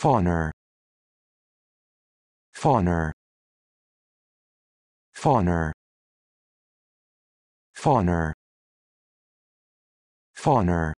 Fauner. Fauner. Fauner. Fauner. Fauner.